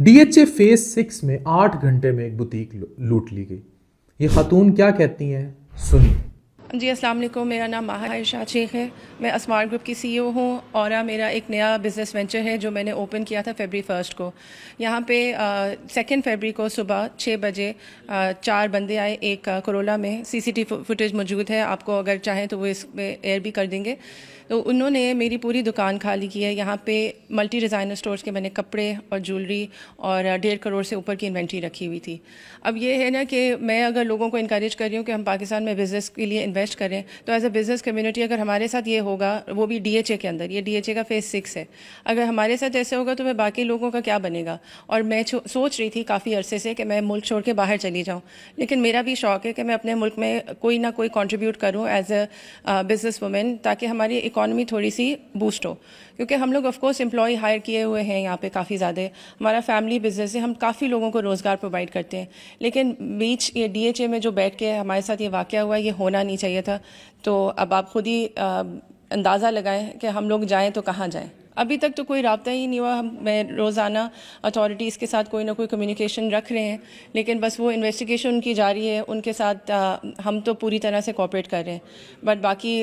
DHA phase six में आठ घंटे में एक बुटीक लूट ली गई ये खातून क्या कहती हैं सुनिए जी अस्सलाम वालेकुम मेरा नाम माह शेख है मैं स्मार्ट ग्रुप की सीईओ e हूँ और मेरा एक नया बिज़नेस वेंचर है जो मैंने ओपन किया था फेबरी फर्स्ट को यहाँ पे सेकेंड फेबरी को सुबह छः बजे आ, चार बंदे आए एक कोरोला में सीसीटीवी फुटेज मौजूद है आपको अगर चाहें तो वो इस पर एयर भी कर देंगे तो उन्होंने मेरी पूरी दुकान खाली की है यहाँ पे मल्टी डिज़ाइनर स्टोर्स के मैंने कपड़े और ज्वेलरी और डेढ़ करोड़ से ऊपर की इन्वेंट्री रखी हुई थी अब ये है ना कि मैं अगर लोगों को इंकरेज कर रही हूँ कि हम पाकिस्तान में बिज़नेस के लिए इन्वेस्ट करें तो एज अ बिज़नेस कम्यूनिटी अगर हमारे साथ ये होगा वो भी डी के अंदर ये डी का फेज़ सिक्स है अगर हमारे साथ ऐसे होगा तो मैं बाकी लोगों का क्या बनेगा और मैं सोच रही थी काफ़ी अरसे से कि मैं मुल्क छोड़ के बाहर चली जाऊँ लेकिन मेरा भी शौक है कि मैं अपने मुल्क में कोई ना कोई कॉन्ट्रीब्यूट करूँ एज अ बिज़नेस वुमेन ताकि हमारी इकॉनमी थोड़ी सी बूस्ट हो क्योंकि हम लोग ऑफकोर्स एम्प्लॉय हायर किए हुए हैं यहाँ पे काफ़ी ज़्यादा हमारा फैमिली बिजनेस है हम काफ़ी लोगों को रोज़गार प्रोवाइड करते हैं लेकिन बीच ये डीएचए में जो बैठ के हमारे साथ ये वाक़ हुआ ये होना नहीं चाहिए था तो अब आप खुद ही अंदाज़ा लगाएं कि हम लोग जाएँ तो कहाँ जाएँ अभी तक तो कोई रबता ही नहीं हुआ हम मैं रोज़ाना अथॉरिटीज़ के साथ कोई ना कोई कम्युनिकेशन रख रहे हैं लेकिन बस वो इन्वेस्टिगेशन उनकी जारी है उनके साथ आ, हम तो पूरी तरह से कॉपरेट कर रहे हैं बट बाकी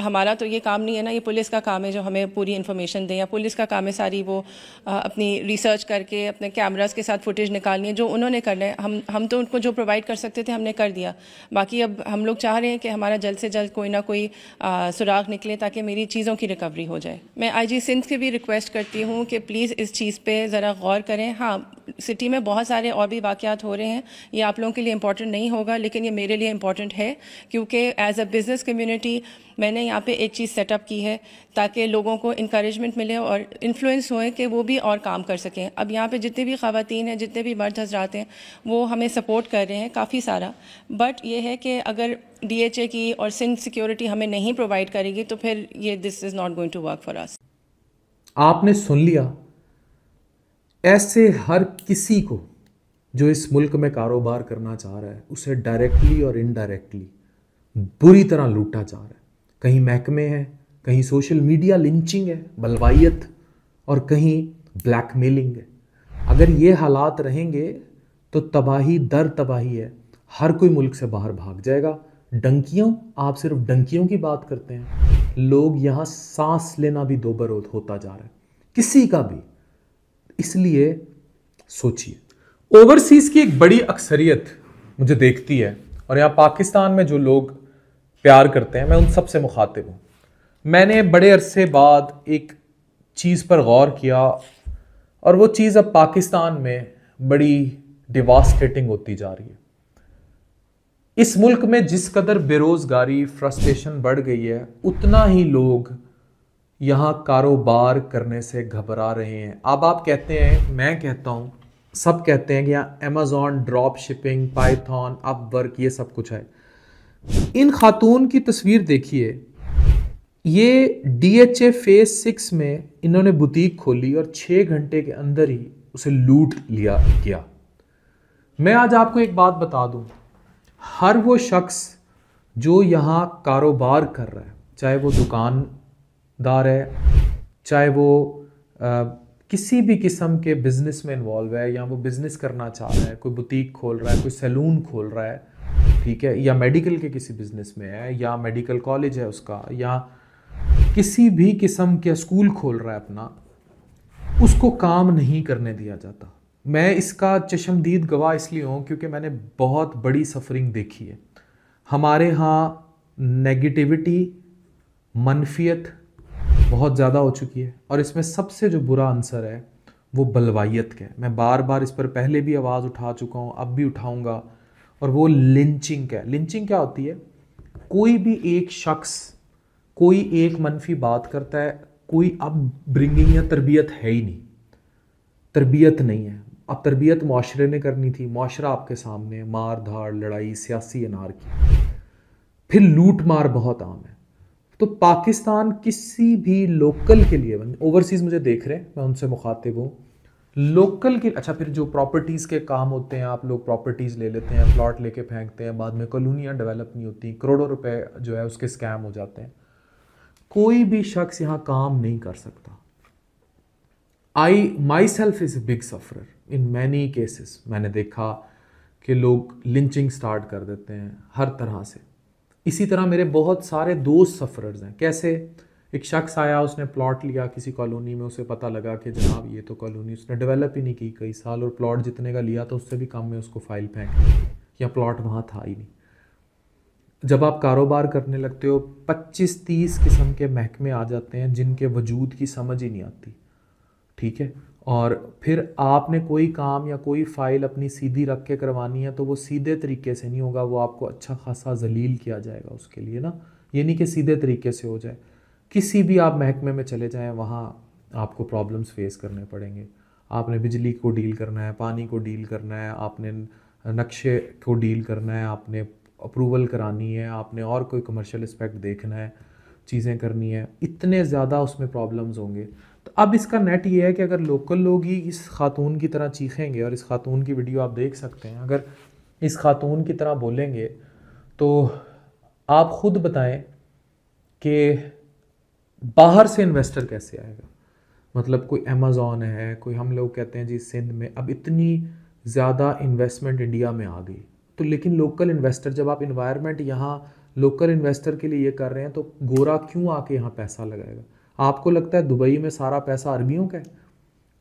हमारा तो ये काम नहीं है ना ये पुलिस का काम है जो हमें पूरी इन्फॉर्मेशन दें या पुलिस का काम है सारी वो आ, अपनी रिसर्च करके अपने कैमराज के साथ फुटेज निकालनी है जो उन्होंने करना है हम हम तो उनको जो प्रोवाइड कर सकते थे हमने कर दिया बाकी अब हम लोग चाह रहे हैं कि हमारा जल्द से जल्द कोई ना कोई सुराग निकले ताकि मेरी चीज़ों की रिकवरी हो जाए मैं जी सिंध से भी रिक्वेस्ट करती हूँ कि प्लीज़ इस चीज़ पर ज़रा गौर करें हाँ सिटी में बहुत सारे और भी वाक़ात हो रहे हैं ये आप लोगों के लिए इंपॉर्टेंट नहीं होगा लेकिन ये मेरे लिए इंपॉर्टेंट है क्योंकि एज अ बिज़नेस कम्युनिटी मैंने यहाँ पे एक चीज़ सेटअप की है ताकि लोगों को इंक्रेजमेंट मिले और इन्फ्लुएंस होए कि वो भी और काम कर सकें अब यहाँ पे जितने भी खातन हैं जितने भी मर्द हजरात हैं वो हमें सपोर्ट कर रहे हैं काफ़ी सारा बट ये है कि अगर डीएचए की और सिंध सिक्योरिटी हमें नहीं प्रोवाइड करेगी तो फिर ये this is not going to work for us आपने सुन लिया ऐसे हर किसी को जो इस मुल्क में कारोबार करना चाह रहा है उसे डायरेक्टली और इनडायरेक्टली बुरी तरह लूटा जा रहा है कहीं महकमे हैं कहीं सोशल मीडिया लिंचिंग है बलवायत और कहीं ब्लैकमेलिंग है अगर ये हालात रहेंगे तो तबाही दर तबाही है हर कोई मुल्क से बाहर भाग जाएगा डंकियों आप सिर्फ डंकियों की बात करते हैं लोग यहाँ सांस लेना भी दोबर होता जा रहा है किसी का भी इसलिए सोचिए ओवरसीज की एक बड़ी अक्सरियत मुझे देखती है और यहाँ पाकिस्तान में जो लोग प्यार करते हैं मैं उन सब से मुखातिब हूँ मैंने बड़े अरसे बाद एक चीज़ पर गौर किया और वो चीज़ अब पाकिस्तान में बड़ी डिवास्टेटिंग होती जा रही है इस मुल्क में जिस कदर बेरोज़गारी फ्रस्ट्रेशन बढ़ गई है उतना ही लोग यहाँ कारोबार करने से घबरा रहे हैं अब आप कहते हैं मैं कहता हूँ सब कहते हैं कि यहाँ अमेज़ोन ड्रॉप शिपिंग पाइथॉन अब वर्क ये सब कुछ है इन खातून की तस्वीर देखिए ये D H A phase six में इन्होंने बुटीक खोली और छः घंटे के अंदर ही उसे लूट लिया गया मैं आज आपको एक बात बता दूं हर वो शख्स जो यहाँ कारोबार कर रहा है चाहे वो दुकान दार है चाहे वो आ, किसी भी किस्म के बिज़नेस में इन्वॉल्व है या वो बिज़नेस करना चाह रहा है कोई बुटीक खोल रहा है कोई सैलून खोल रहा है ठीक है या मेडिकल के किसी बिज़नेस में है या मेडिकल कॉलेज है उसका या किसी भी किस्म के स्कूल खोल रहा है अपना उसको काम नहीं करने दिया जाता मैं इसका चश्मदीद गवाह इसलिए हूँ क्योंकि मैंने बहुत बड़ी सफरिंग देखी है हमारे यहाँ नेगेटिविटी मनफियत बहुत ज़्यादा हो चुकी है और इसमें सबसे जो बुरा आंसर है वो बलवाइत का है मैं बार बार इस पर पहले भी आवाज़ उठा चुका हूँ अब भी उठाऊँगा और वो लिंचिंग का है लिंचिंग क्या होती है कोई भी एक शख्स कोई एक मनफी बात करता है कोई अब ब्रिंगिंग या तरबियत है ही नहीं तरबियत नहीं है अब तरबियत माशरे ने करनी थी माशरा आपके सामने मार धाड़ लड़ाई सियासी अनार की फिर लूट मार बहुत आम है तो पाकिस्तान किसी भी लोकल के लिए ओवरसीज़ मतलब मुझे देख रहे हैं मैं उनसे मुखातिब हूँ लोकल के अच्छा फिर जो प्रॉपर्टीज़ के काम होते हैं आप लोग प्रॉपर्टीज़ ले लेते हैं प्लॉट लेके फेंकते हैं बाद में कॉलोनियाँ डेवलप नहीं होती करोड़ों रुपए जो है उसके स्कैम हो जाते हैं कोई भी शख्स यहाँ काम नहीं कर सकता I myself is a big suffer in many cases मैंने देखा कि लोग लिंचिंग स्टार्ट कर देते हैं हर तरह से इसी तरह मेरे बहुत सारे दोस्त सफ़रर्स हैं कैसे एक शख्स आया उसने प्लॉट लिया किसी कॉलोनी में उसे पता लगा कि जनाब ये तो कॉलोनी उसने डेवलप ही नहीं की कई साल और प्लॉट जितने का लिया था उससे भी कम में उसको फाइल फेंक या प्लॉट वहाँ था ही नहीं जब आप कारोबार करने लगते हो 25-30 किस्म के महकमे आ जाते हैं जिनके वजूद की समझ ही नहीं आती ठीक है और फिर आपने कोई काम या कोई फाइल अपनी सीधी रख के करवानी है तो वो सीधे तरीके से नहीं होगा वो आपको अच्छा खासा जलील किया जाएगा उसके लिए ना ये नहीं कि सीधे तरीके से हो जाए किसी भी आप महकमे में चले जाएं वहाँ आपको प्रॉब्लम्स फेस करने पड़ेंगे आपने बिजली को डील करना है पानी को डील करना है आपने नक्शे को डील करना है आपने अप्रूवल करानी है आपने और कोई कमर्शियल इस्पेक्ट देखना है चीज़ें करनी है इतने ज़्यादा उसमें प्रॉब्लम्स होंगे तो अब इसका नेट ये है कि अगर लोकल लोग ही इस खातून की तरह चीखेंगे और इस खातून की वीडियो आप देख सकते हैं अगर इस खातून की तरह बोलेंगे तो आप ख़ुद बताएं कि बाहर से इन्वेस्टर कैसे आएगा मतलब कोई अमेज़ोन है कोई हम लोग कहते हैं जी सिंध में अब इतनी ज़्यादा इन्वेस्टमेंट इंडिया में आ गई तो लेकिन लोकल इन्वेस्टर जब आप इन्वायरमेंट यहाँ लोकल इन्वेस्टर के लिए ये कर रहे हैं तो गोरा क्यों आके यहाँ पैसा लगाएगा आपको लगता है दुबई में सारा पैसा अरबियों का है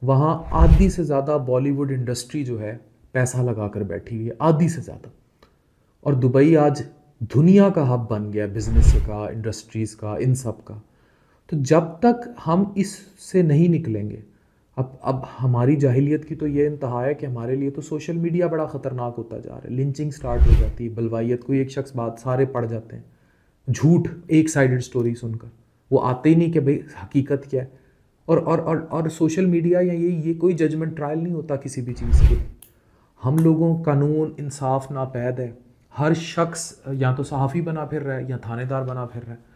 वहाँ आधी से ज़्यादा बॉलीवुड इंडस्ट्री जो है पैसा लगा कर बैठी हुई है आधी से ज़्यादा और दुबई आज दुनिया का हब बन गया बिजनेस का इंडस्ट्रीज़ का इन सब का तो जब तक हम इससे नहीं निकलेंगे अब अब हमारी जाहिलियत की तो ये इंतहा है कि हमारे लिए तो सोशल मीडिया बड़ा ख़तरनाक होता जा रहा है लिंचिंग स्टार्ट हो जाती है बलवाइत कोई एक शख्स बात सारे पढ़ जाते हैं झूठ एक साइडेड स्टोरी सुनकर वो आते ही नहीं कि भाई हकीकत क्या है और और और और सोशल मीडिया या ये ये कोई जजमेंट ट्रायल नहीं होता किसी भी चीज़ के हम लोगों कानून इंसाफ नापैद है हर शख्स या तो सहाफ़ी बना फिर रहा है या थानेदार बना फिर रहा है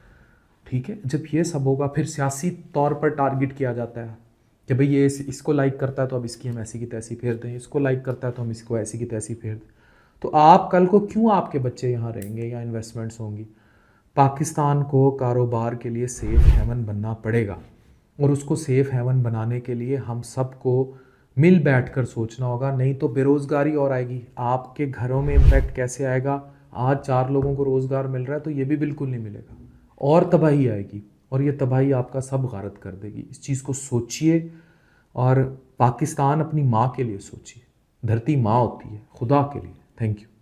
ठीक है जब ये सब होगा फिर सियासी तौर पर टारगेट किया जाता है कि भाई ये इस, इसको लाइक करता है तो अब इसकी हम ऐसी की तैसी फेर दें इसको लाइक करता है तो हम इसको ऐसी की तैसी फेर दें तो आप कल को क्यों आपके बच्चे यहाँ रहेंगे या इन्वेस्टमेंट्स होंगी पाकिस्तान को कारोबार के लिए सेफ़ हेवन बनना पड़ेगा और उसको सेफ़ हेवन बनाने के लिए हम सबको मिल बैठ कर सोचना होगा नहीं तो बेरोज़गारी और आएगी आपके घरों में इम्पैक्ट कैसे आएगा आज चार लोगों को रोज़गार मिल रहा है तो ये भी बिल्कुल नहीं मिलेगा और तबाही आएगी और ये तबाही आपका सब गारत कर देगी इस चीज़ को सोचिए और पाकिस्तान अपनी माँ के लिए सोचिए धरती माँ होती है खुदा के लिए थैंक यू